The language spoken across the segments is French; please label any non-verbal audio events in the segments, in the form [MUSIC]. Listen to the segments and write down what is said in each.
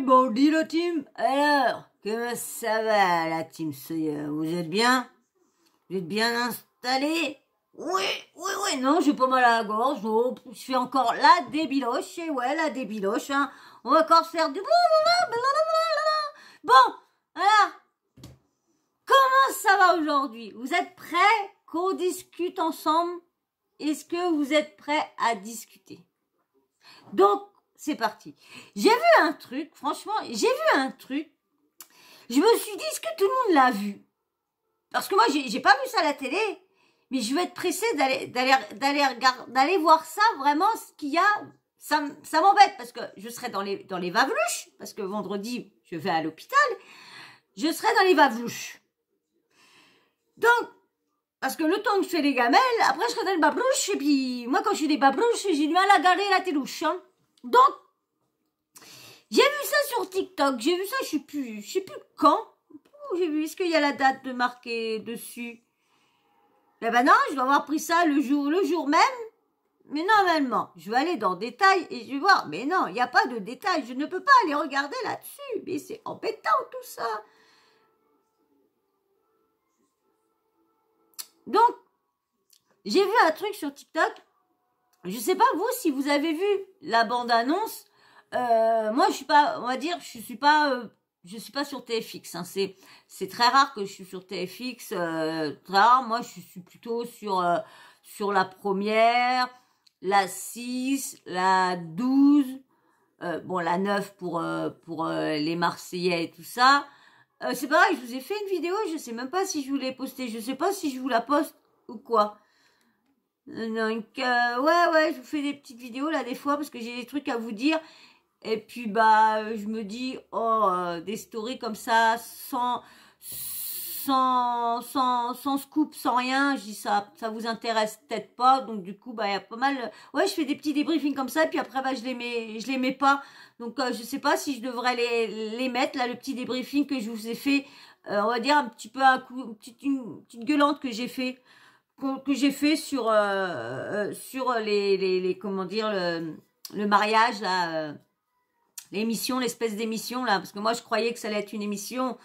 bon, dit la team Alors, comment ça va la team Vous êtes bien Vous êtes bien installé Oui, oui, oui, non, j'ai pas mal à la gorge, je fais encore la débiloche, et ouais, la débiloche, hein. On va encore faire du Bon, alors, comment ça va aujourd'hui Vous êtes prêts qu'on discute ensemble Est-ce que vous êtes prêts à discuter Donc, c'est parti. J'ai vu un truc, franchement, j'ai vu un truc. Je me suis dit, est-ce que tout le monde l'a vu Parce que moi, j'ai pas vu ça à la télé. Mais je vais être pressée d'aller d'aller voir ça vraiment, ce qu'il y a. Ça, m'embête parce que je serai dans les, dans les parce que vendredi, je vais à l'hôpital. Je serai dans les vavelouches. Donc, parce que le temps que je fais les gamelles, après je serai dans les et puis moi quand je suis des babrouches, j'ai du mal à garder la télouche. Hein. Donc, j'ai vu ça sur TikTok. J'ai vu ça, je sais plus, je sais plus quand. J'ai vu, est-ce qu'il y a la date de marquer dessus Eh ben non, je dois avoir pris ça le jour, le jour même. Mais normalement, je vais aller dans détail et je vais voir. Mais non, il n'y a pas de détail. Je ne peux pas aller regarder là-dessus. Mais c'est embêtant tout ça. Donc, j'ai vu un truc sur TikTok. Je ne sais pas vous si vous avez vu la bande-annonce, euh, moi, je suis pas, on va dire, je suis pas, euh, je suis pas sur TFX. Hein, c'est, très rare que je suis sur TFX. Euh, moi, je suis plutôt sur, sur la première, la 6, la 12, bon, la 9 pour, pour les Marseillais et tout ça. c'est pareil, je vous ai fait une vidéo, je sais même pas si je vous l'ai postée, je sais pas si je vous la poste ou quoi. Donc, euh, ouais, ouais, je vous fais des petites vidéos là des fois parce que j'ai des trucs à vous dire. Et puis, bah, je me dis, oh, euh, des stories comme ça, sans, sans, sans, sans scoop, sans rien. Je dis, ça, ça vous intéresse peut-être pas. Donc, du coup, bah, il y a pas mal. Ouais, je fais des petits débriefings comme ça. Et puis après, bah, je les mets, je les mets pas. Donc, euh, je sais pas si je devrais les, mettre là, le petit débriefing que je vous ai fait. on va dire un petit peu un coup, une petite gueulante que j'ai fait que, j'ai fait sur, euh, euh, sur les, les, les, comment dire, le, le mariage, là, euh, l'émission, l'espèce d'émission, là, parce que moi, je croyais que ça allait être une émission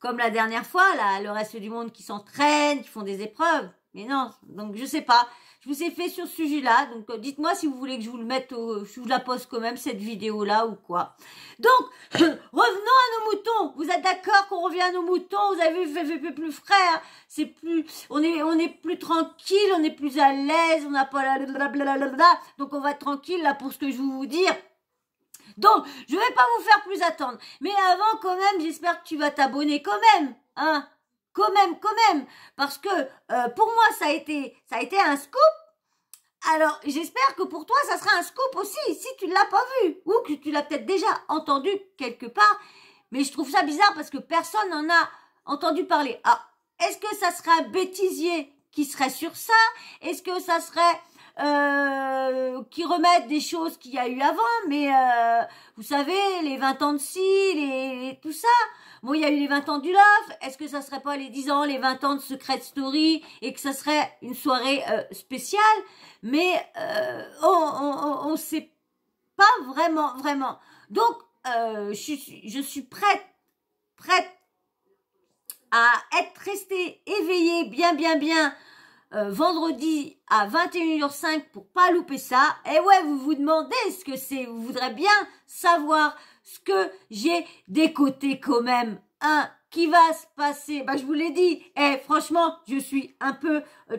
comme la dernière fois, là, le reste du monde qui s'entraîne, qui font des épreuves. Mais non, donc je sais pas. Je vous ai fait sur ce sujet-là. Donc, euh, dites-moi si vous voulez que je vous le mette, au, je euh, vous la poste quand même, cette vidéo-là ou quoi. Donc, [CLEARS THROAT] revenons à nos moutons. Vous êtes d'accord qu'on revient à nos moutons Vous avez vu, plus frère. Hein. C'est plus, on est, on est plus tranquille, on est plus à l'aise, on n'a pas la blablabla. Donc, on va tranquille là pour ce que je vais vous dire. Donc, je vais pas vous faire plus attendre. Mais avant, quand même, j'espère que tu vas t'abonner quand même. Hein quand même, quand même, parce que euh, pour moi, ça a, été, ça a été un scoop. Alors, j'espère que pour toi, ça sera un scoop aussi, si tu ne l'as pas vu, ou que tu l'as peut-être déjà entendu quelque part. Mais je trouve ça bizarre parce que personne n'en a entendu parler. Ah, est-ce que ça serait un bêtisier qui serait sur ça Est-ce que ça serait euh, qui remettent des choses qu'il y a eu avant, mais euh, vous savez, les 20 ans de ci, les, tout ça. Bon, il y a eu les 20 ans du Love, est-ce que ça serait pas les 10 ans, les 20 ans de Secret Story, et que ça serait une soirée euh, spéciale Mais on on, sait pas vraiment, vraiment. Donc, je, suis, je suis prête, prête à être restée éveillée bien, bien, bien euh, vendredi à 21h05 pour pas louper ça. Et ouais, vous vous demandez ce que c'est. Vous voudrez bien savoir ce que j'ai décoté quand même. Un qui va se passer. Bah, je vous l'ai dit. Et eh, franchement, je suis un peu euh, ting ting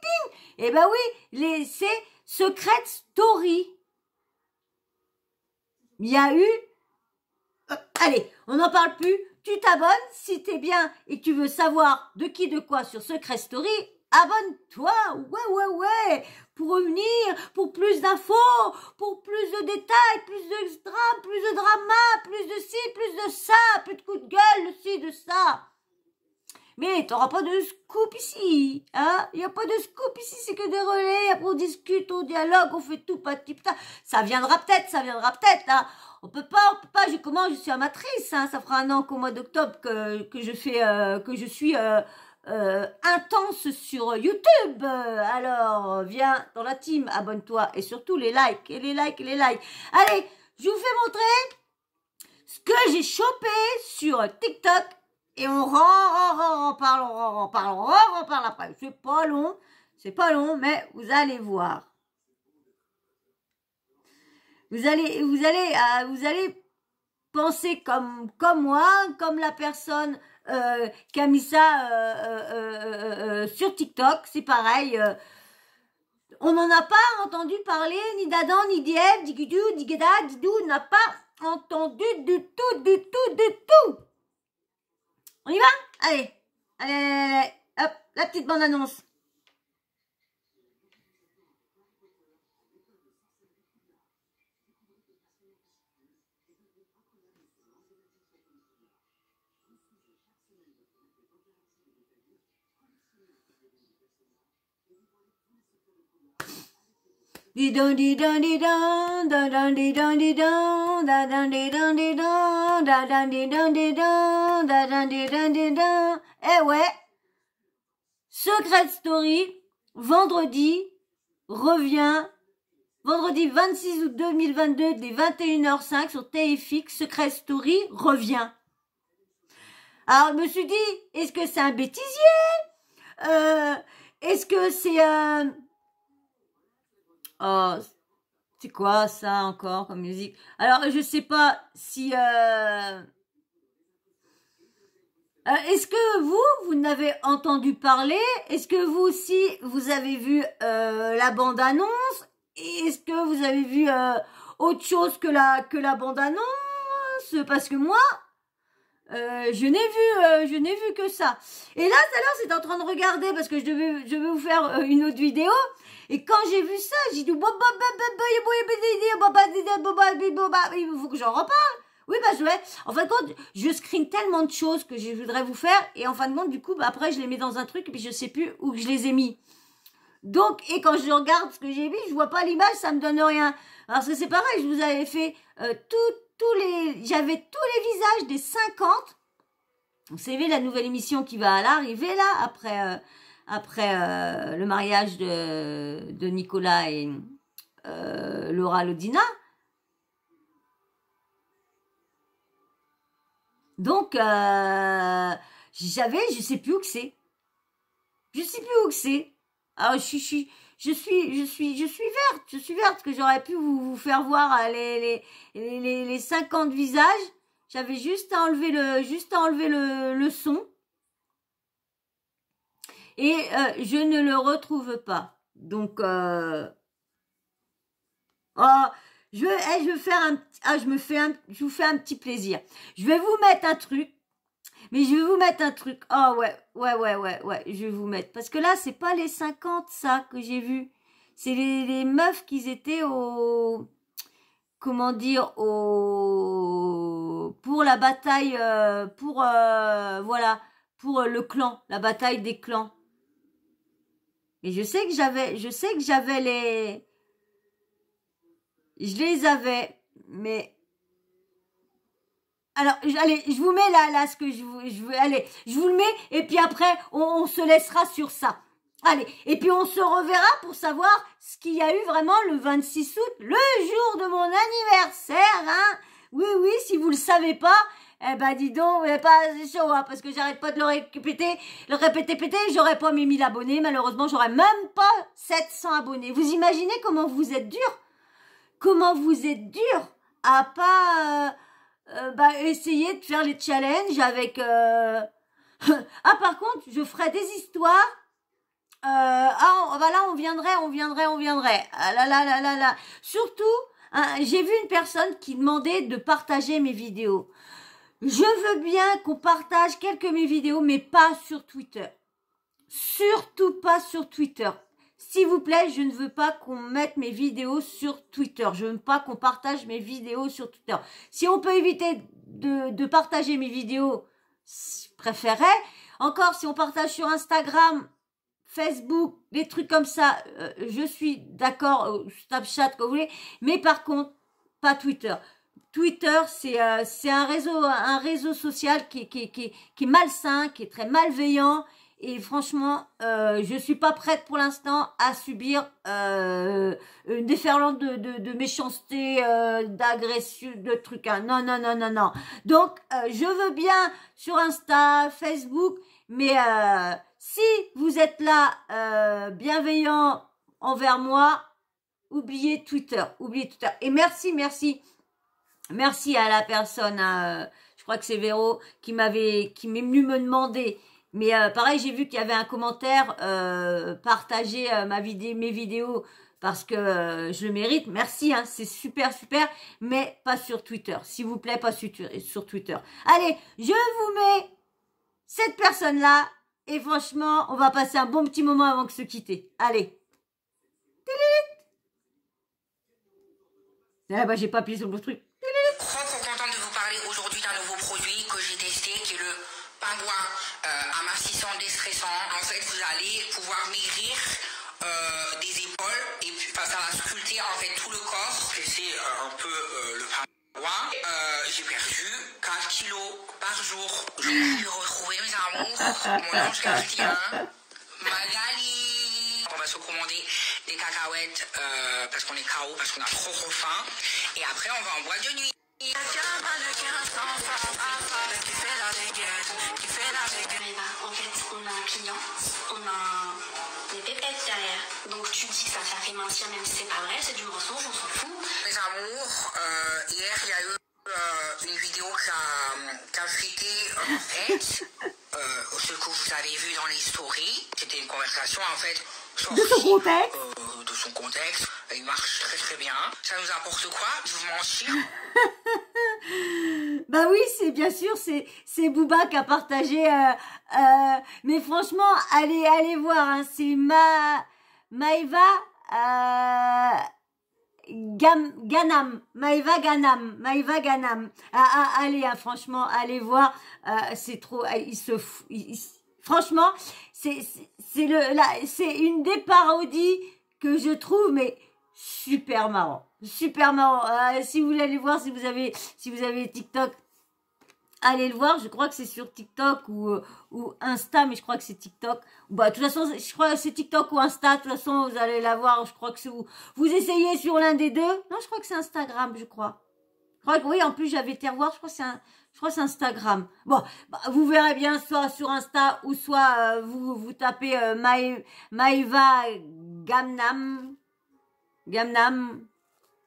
ting. Et eh bah ben oui, les c'est Secret Story. Il y a eu. Euh, allez, on n'en parle plus. Tu t'abonnes si t'es bien et tu veux savoir de qui, de quoi sur Secret Story Abonne-toi, ouais, ouais, ouais, pour revenir, pour plus d'infos, pour plus de détails, plus de drames plus de drama, plus de ci, plus de ça, plus de coups de gueule, de ci, de ça. Mais t'auras pas de scoop ici, hein Il a pas de scoop ici, c'est que des relais, on discute, on dialogue, on fait tout, pas de ça. viendra peut-être, ça viendra peut-être, hein on peut pas, on peut pas, je commence, je suis amatrice, hein, ça fera un an qu'au mois d'octobre que, que je fais, euh, que je suis... Euh, euh, intense sur YouTube. Alors, viens dans la team, abonne-toi et surtout les likes, et les likes, les likes. Allez, je vous fais montrer ce que j'ai chopé sur TikTok et on rend, en rend, parle, on rend, parle, on rend, après. C'est pas long, c'est pas long, mais vous allez voir. Vous allez, vous allez, euh, vous allez penser comme, comme moi, comme la personne a mis ça sur TikTok, c'est pareil. Euh, on n'en a pas entendu parler, ni d'Adam, ni d'Ève, ni Gudu, ni Geda, ni n'a pas entendu du tout, du tout, du tout. On y va allez, allez, euh, hop, la petite bande-annonce. Didon Eh ouais Secret Story vendredi revient vendredi 26 août 2022 dès 21h05 sur TFX Secret Story revient. Alors je me suis dit est-ce que c'est un bêtisier euh, Est-ce que c'est euh, Oh, c'est quoi ça encore comme musique Alors, je sais pas si... Euh, euh, est-ce que vous, vous n'avez entendu parler Est-ce que vous aussi, vous avez vu euh, la bande-annonce Est-ce que vous avez vu autre chose que la, que la bande-annonce Parce que moi, je n'ai vu, je n'ai vu que ça. Et là, tout à l'heure, en train de regarder parce que je devais, je vais vous faire une autre vidéo. Et quand j'ai vu ça, j'ai dit, il faut que j'en reparle. Oui, bah, je vais. En fin de compte, je screen tellement de choses que je voudrais vous faire. Et en fin de compte, du coup, après, je les mets dans un truc et puis je sais plus où je les ai mis. Donc, et quand je regarde ce que j'ai vu, je vois pas l'image, ça me donne rien. Parce que c'est pareil, je vous avais fait tout tous les, j'avais tous les visages des 50. Vous savez, la nouvelle émission qui va arriver là, après, euh, après euh, le mariage de, Nicolas et euh, Laura Lodina. Donc, j'avais, je sais plus où que c'est. Je sais plus où que c'est. Alors, ah, je suis, je suis, je suis, je suis verte, je suis verte, que j'aurais pu vous, faire voir euh, les, les, les, 50 visages. J'avais juste à enlever le, juste à enlever le, le son. Et euh, je ne le retrouve pas. Donc, euh, oh, je, eh, je vais faire un, ah, je me fais un, je vous fais un petit plaisir. Je vais vous mettre un truc mais je vais vous mettre un truc. Oh ouais, ouais, ouais, ouais, ouais, je vais vous mettre. Parce que là, c'est pas les 50, ça, que j'ai vu. C'est les, meufs qui étaient au... Comment dire au Pour la bataille... Euh, pour... Euh, voilà. Pour euh, le clan. La bataille des clans. Et je sais que j'avais... Je sais que j'avais les... Je les avais, mais alors, allez, je vous mets là, là, ce que je, je veux. Allez, je vous le mets et puis après, on, se laissera sur ça. Allez, et puis on se reverra pour savoir ce qu'il y a eu vraiment le 26 août, le jour de mon anniversaire, hein Oui, oui, si vous le savez pas, eh ben dis donc, mais pas chaud, hein, parce que j'arrête pas de le répéter, le répéter, péter, j'aurais pas mis 1000 abonnés, malheureusement, j'aurais même pas 700 abonnés. Vous imaginez comment vous êtes dur Comment vous êtes dur à pas... Euh, euh, bah, essayer de faire les challenges avec... Euh, [LAUGHS] ah, par contre, je ferai des histoires. Euh... ah, voilà, là, on viendrait, on viendrait, on viendrait. Ah là là là là là. Surtout, hein, j'ai vu une personne qui demandait de partager mes vidéos. Je veux bien qu'on partage quelques mes vidéos, mais pas sur Twitter. Surtout pas sur Twitter. S'il vous plaît, je ne veux pas qu'on mette mes vidéos sur Twitter. Je ne veux pas qu'on partage mes vidéos sur Twitter. Si on peut éviter de, partager mes vidéos, je préférerais. Encore, si on partage sur Instagram, Facebook, des trucs comme ça, euh, je suis d'accord, Snapchat, comme vous voulez, mais par contre, pas Twitter. Twitter, c'est euh, un, réseau, un réseau social qui, qui, qui est malsain, qui est très malveillant, et franchement, euh, je suis pas prête pour l'instant à subir euh, une déferlante de, de, de méchanceté, euh, d'agression, de trucs. Hein. Non, non, non, non, non. Donc, euh, je veux bien sur Insta, Facebook, mais euh, si vous êtes là bienveillant envers moi, oubliez Twitter, oubliez Twitter. Et merci, merci, merci à la personne, hein. je crois que c'est Véro, qui m'avait, qui m'est venu me demander. Mais euh, pareil, j'ai vu qu'il y avait un commentaire euh, partagez euh, ma vidéo, mes vidéos parce que je le mérite. Merci, hein, c'est super, super, mais pas sur Twitter. S'il vous plaît, pas sur, Twitter. Allez, je vous mets cette personne-là. Et franchement, on va passer un bon petit moment avant de se quitter. Allez. Eh bah j'ai pas appuyé sur le bon truc. Bonjour, je vais retrouver mes amours, mon ange gardien, hein. Magali. On va se commander des cacahuètes euh, parce qu'on est KO, parce qu'on a trop, faim. Et après, on va en boîte de nuit. En fait, on a un client, on a des pépettes derrière. Donc tu dis que ça, fait mentir, même si c'est pas vrai, c'est du mensonge, on s'en fout. Mes amours, euh, hier, il y a eu euh, une vidéo qui a fêté euh, en fait [LAUGHS] euh, ce que vous avez vu dans les stories. C'était une conversation en fait de son contexte. Euh, de son contexte. Il marche très très bien. Ça nous apporte quoi Je vous mentir [LAUGHS] Bah oui, c'est bien sûr, c'est c'est Booba qui a partagé. mais franchement, allez allez voir, hein. c'est ma Maeva. Gam, Ganam, Maeva Ganam, Maeva Ganam. Ah, ah, allez, hein, franchement, allez voir. Euh, c'est trop. Euh, il se, franchement, c'est une des parodies que je trouve, mais super marrant. Super marrant. Euh, si vous voulez aller voir, si vous avez, si vous avez TikTok, allez le voir. Je crois que c'est sur TikTok ou, euh, ou Insta, mais je crois que c'est TikTok. Bah, de toute façon, je crois que c'est TikTok ou Insta. De toute façon, vous allez la voir. Je crois que c'est vous. Vous essayez sur l'un des deux. Non, je crois que c'est Instagram, je crois. crois oui, en plus, j'avais été revoir. Je crois que c'est un. Je crois c'est Instagram. Bon, bah, vous verrez bien, soit sur Insta ou soit euh, vous, vous tapez euh, Gamnam. Gamnam.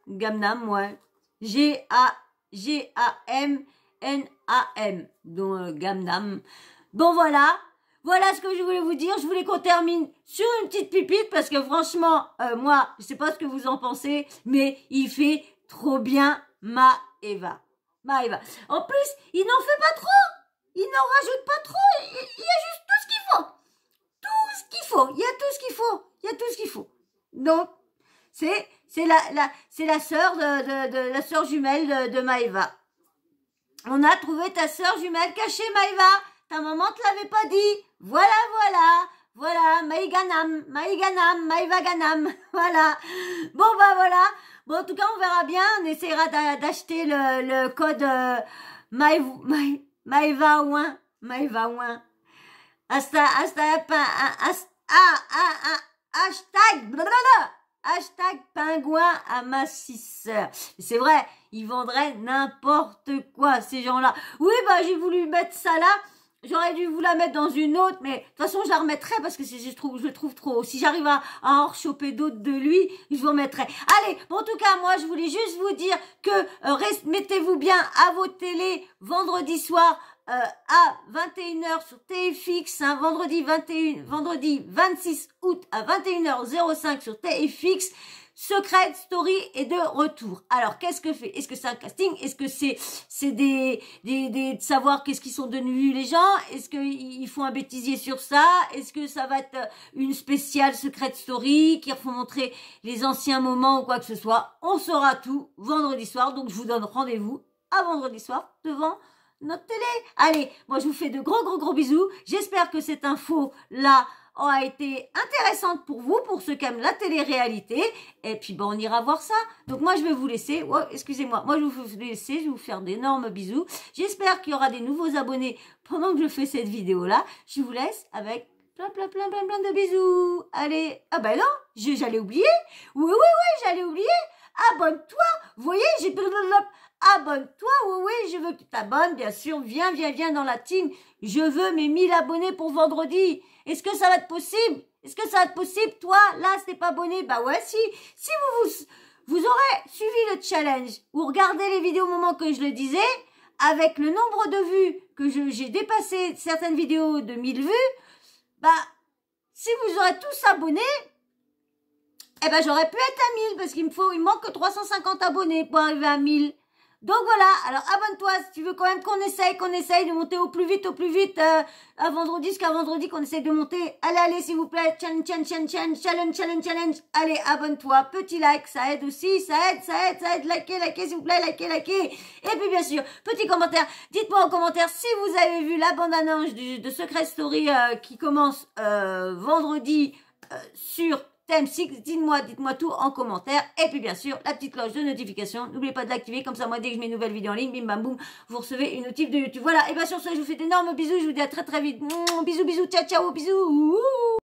Gamnam, ouais. G-A-G-A-M-N-A. AM, donc euh, Gamnam. Bon voilà, voilà ce que je voulais vous dire. Je voulais qu'on termine sur une petite pipite parce que franchement, euh, moi, je sais pas ce que vous en pensez, mais il fait trop bien ma Eva. Ma Eva. En plus, il n'en fait pas trop. Il n'en rajoute pas trop. Il, y a juste tout ce qu'il faut. Tout ce qu'il faut. Il y a tout ce qu'il faut. Il y a tout ce qu'il faut. Donc, c'est la la la sœur de, la jumelle de, de Maeva. On a trouvé ta sœur jumelle cachée, Maïva. Ta maman te l'avait pas dit. Voilà, voilà. Voilà, Maïganam, Maïganam, Maïvaganam. [LAUGHS] Voilà. Bon, bah voilà. Bon, en tout cas, on verra bien. On essaiera d'acheter le, code euh, Maï, Maï, Maïva Ouin. Maïva Ouin. Hasta, hasta, hashtag, Hashtag pingouin amassisseur. C'est vrai, ils vendraient n'importe quoi, ces gens-là. Oui, bah, j'ai voulu mettre ça là. J'aurais dû vous la mettre dans une autre, mais de toute façon, je la remettrai parce que je trouve, je le trouve trop. Si j'arrive à, en choper d'autres de lui, je vous mettrai Allez, en tout cas, moi, je voulais juste vous dire que euh, mettez-vous bien à vos télés vendredi soir euh, à 21h sur TFX, un hein, vendredi, 21, vendredi 26 août à 21h05 sur TFX. Secret Story est de retour. Alors, qu'est-ce que fait Est-ce que c'est un casting Est-ce que c'est c'est des, des, des de savoir qu'est-ce qu'ils sont devenus les gens Est-ce qu'ils font un bêtisier sur ça Est-ce que ça va être euh, une spéciale Secret Story qui refont montrer les anciens moments ou quoi que ce soit On saura tout vendredi soir. Donc, je vous donne rendez-vous à vendredi soir devant notre télé. Allez, moi je vous fais de gros gros gros bisous. J'espère que cette info là a été intéressante pour vous, pour ceux qui aiment la télé-réalité. Et puis bon, on ira voir ça. Donc moi je vais vous laisser. Oh, excusez-moi, moi je vais vous laisser, je vais vous faire d'énormes bisous. J'espère qu'il y aura des nouveaux abonnés pendant que je fais cette vidéo là. Je vous laisse avec plein plein plein plein plein de bisous. Allez, ah ben non, j'allais oublier. Oui oui oui, j'allais oublier. Abonne-toi. Vous voyez, j'ai Abonne-toi, oui, oui, je veux que tu t'abonnes, bien sûr. Viens, viens, viens dans la team. Je veux mes 1000 abonnés pour vendredi. Est-ce que ça va être possible Est-ce que ça va être possible Toi, là, si t'es pas abonné, bah ouais, si. Si vous, vous, vous aurez suivi le challenge ou regardé les vidéos au moment que je le disais, avec le nombre de vues que j'ai dépassé certaines vidéos de 1000 vues, bah, si vous aurez tous abonné, eh ben, j'aurais pu être à 1000 parce qu'il me faut, il manque 350 abonnés pour arriver à 1000. Donc voilà, alors abonne-toi si tu veux quand même qu'on essaye, qu'on essaye de monter au plus vite, au plus vite, euh, à vendredi, jusqu'à vendredi, qu'on essaye de monter. Allez, allez, s'il vous plaît, challenge, challenge, challenge, challenge, challenge, challenge. Allez, abonne-toi, petit like, ça aide aussi, ça aide, ça aide, ça aide. Likez, likez, s'il vous plaît, likez, likez. Et puis bien sûr, petit commentaire, dites-moi en commentaire si vous avez vu la bande-annonce de Secret Story euh, qui commence euh, vendredi euh, sur m 6. Dites-moi, dites-moi tout en commentaire. Et puis bien sûr, la petite cloche de notification. N'oubliez pas de l'activer, comme ça moi dès que je mets une nouvelle vidéo en ligne, bim bam boum, vous recevez une notif de YouTube. Voilà, et bien sur ce, je vous fais d'énormes bisous, je vous dis à très très vite. bisous, bisous, ciao, ciao, bisous.